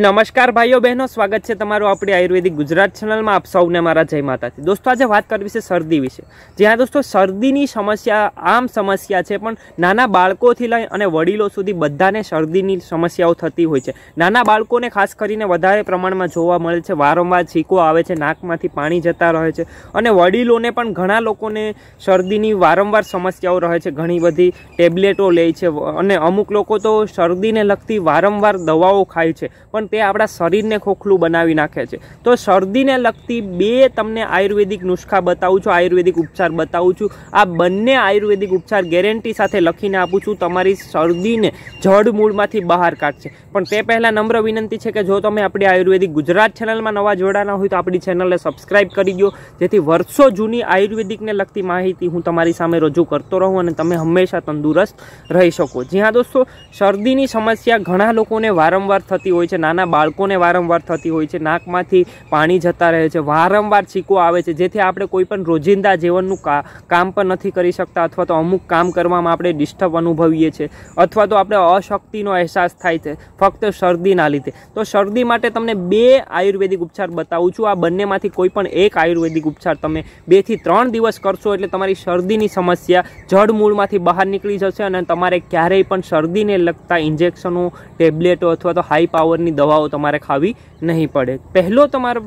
નમસ્કાર ભાઈઓ બહેનો સ્વાગત છે તમારું આપણી આયુર્વેદિક ગુજરાત ચેનલમાં આપ સૌને મારા જય માતાથી દોસ્તો આજે વાત કરવી છે શરદી વિશે જ્યાં દોસ્તો શરદીની સમસ્યા આમ સમસ્યા છે પણ નાના બાળકોથી લઈ અને વડીલો સુધી બધાને શરદીની સમસ્યાઓ થતી હોય છે નાના બાળકોને ખાસ કરીને વધારે પ્રમાણમાં જોવા મળે છે વારંવાર છીકો આવે છે નાકમાંથી પાણી જતા રહે છે અને વડીલોને પણ ઘણા લોકોને શરદીની વારંવાર સમસ્યાઓ રહે છે ઘણી બધી ટેબ્લેટો લે છે અને અમુક લોકો તો શરદીને લગતી વારંવાર દવાઓ ખાય છે પણ તે આપણા શરીરને ખોખલું બનાવી નાખે છે તો શરદીને લગતી બે તમને આયુર્વેદિક નુસ્ખા બતાવું છું આયુર્વેદિક ઉપચાર બતાવું છું આ બંને આયુર્વેદિક ઉપચાર ગેરંટી સાથે લખીને આપું છું તમારી શરદીને જડ મૂળમાંથી બહાર કાઢશે પણ તે પહેલાં નમ્ર વિનંતી છે કે જો તમે આપણી આયુર્વેદિક ગુજરાત ચેનલમાં નવા જોડાના હોય તો આપણી ચેનલને સબસ્ક્રાઈબ કરી દો જેથી વર્ષો જૂની આયુર્વેદિકને લગતી માહિતી હું તમારી સામે રજૂ કરતો રહું અને તમે હંમેશા તંદુરસ્ત રહી શકો જી હા દોસ્તો શરદીની સમસ્યા ઘણા લોકોને વારંવાર થતી હોય છે નાના નાના બાળકોને વારંવાર થતી હોય છે નાકમાંથી પાણી જતા રહે છે વારંવાર છીકો આવે છે જેથી આપણે કોઈ પણ રોજિંદા જીવનનું કામ પણ નથી કરી શકતા અથવા તો અમુક કામ કરવામાં આપણે ડિસ્ટર્બ અનુભવીએ છીએ અથવા તો આપણે અશક્તિનો અહેસાસ થાય છે ફક્ત શરદીના લીધે તો શરદી માટે તમને બે આયુર્વેદિક ઉપચાર બતાવું છું આ બંનેમાંથી કોઈ પણ એક આયુર્વેદિક ઉપચાર તમે બેથી ત્રણ દિવસ કરશો એટલે તમારી શરદીની સમસ્યા જડમૂળમાંથી બહાર નીકળી જશે અને તમારે ક્યારેય પણ શરદીને લગતા ઇન્જેક્શનો ટેબ્લેટો અથવા તો હાઈ પાવરની દવાઓ તમારે ખાવી નહીં પડે પહેલો તમારો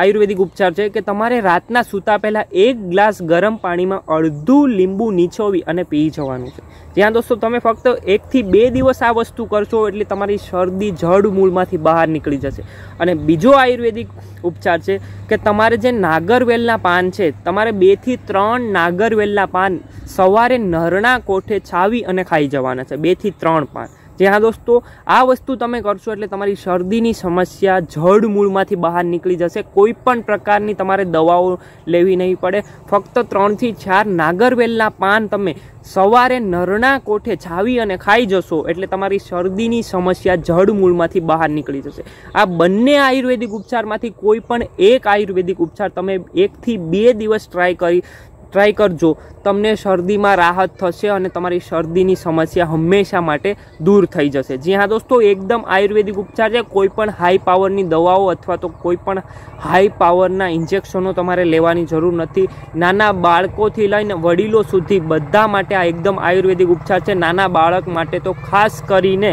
આયુર્વેદિક ઉપચાર છે કે તમારે રાતના સૂતા પહેલાં એક ગ્લાસ ગરમ પાણીમાં અડધું લીંબુ નીચોવી અને પી જવાનું છે ત્યાં દોસ્તો તમે ફક્ત એકથી બે દિવસ આ વસ્તુ કરશો એટલે તમારી શરદી જડ મૂળમાંથી બહાર નીકળી જશે અને બીજો આયુર્વેદિક ઉપચાર છે કે તમારે જે નાગરવેલના પાન છે તમારે બેથી ત્રણ નાગરવેલના પાન સવારે નરણા કોઠે છાવી અને ખાઈ જવાના છે બેથી ત્રણ પાન જે હા દોસ્તો આ વસ્તુ તમે કરશો એટલે તમારી શરદીની સમસ્યા જડ મૂળમાંથી બહાર નીકળી જશે કોઈ પણ પ્રકારની તમારે દવાઓ લેવી નહીં પડે ફક્ત ત્રણથી ચાર નાગરવેલના પાન તમે સવારે નરણા કોઠે છાવી અને ખાઈ જશો એટલે તમારી શરદીની સમસ્યા જડ મૂળમાંથી બહાર નીકળી જશે આ બંને આયુર્વેદિક ઉપચારમાંથી કોઈ પણ એક આયુર્વેદિક ઉપચાર તમે એકથી બે દિવસ ટ્રાય કરી ટ્રાય કરજો તમને શરદીમાં રાહત થશે અને તમારી શરદીની સમસ્યા હંમેશા માટે દૂર થઈ જશે જી હા દોસ્તો એકદમ આયુર્વેદિક ઉપચાર છે કોઈપણ હાઈ પાવરની દવાઓ અથવા તો કોઈપણ હાઈ પાવરના ઇન્જેક્શનો તમારે લેવાની જરૂર નથી નાના બાળકોથી લઈને વડીલો સુધી બધા માટે આ એકદમ આયુર્વેદિક ઉપચાર છે નાના બાળક માટે તો ખાસ કરીને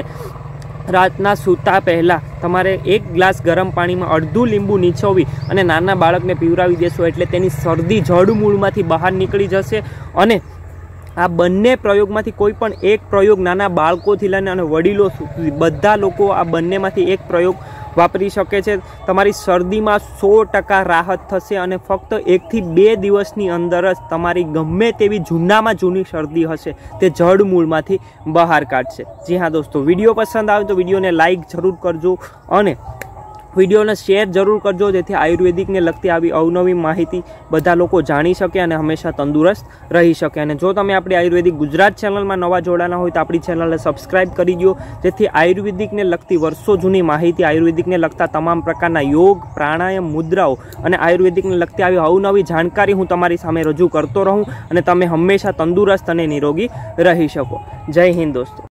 રાતના સૂતા પહેલાં તમારે એક ગ્લાસ ગરમ પાણીમાં અડધું લીંબુ નીચોવી અને નાના બાળકને પીવરાવી દેશો એટલે તેની શરદી જડમૂળમાંથી બહાર નીકળી જશે અને આ બંને પ્રયોગમાંથી કોઈ પણ એક પ્રયોગ નાના બાળકોથી લઈને અને વડીલો સુધી બધા લોકો આ બંનેમાંથી એક પ્રયોગ વાપરી શકે છે તમારી શરદીમાં સો ટકા રાહત થશે અને ફક્ત એકથી બે દિવસની અંદર જ તમારી ગમે તેવી જૂનામાં જૂની શરદી હશે તે જડ બહાર કાઢશે જી હા દોસ્તો વિડીયો પસંદ આવે તો વિડીયોને લાઇક જરૂર કરજો અને વિડીયોને શેર જરૂર કરજો જેથી આયુર્વેદિકને લગતી આવી અવનવી માહિતી બધા લોકો જાણી શકે અને હંમેશા તંદુરસ્ત રહી શકે અને જો તમે આપણી આયુર્વેદિક ગુજરાત ચેનલમાં નવા જોડાના હોય તો આપણી ચેનલને સબસ્ક્રાઇબ કરી દો જેથી આયુર્વેદિકને લગતી વર્ષો જૂની માહિતી આયુર્વેદિકને લગતા તમામ પ્રકારના યોગ પ્રાણાયામ મુદ્રાઓ અને આયુર્વેદિકને લગતી આવી અવનવી જાણકારી હું તમારી સામે રજૂ કરતો રહું અને તમે હંમેશા તંદુરસ્ત અને નિરોગી રહી શકો જય હિન્દ દોસ્તો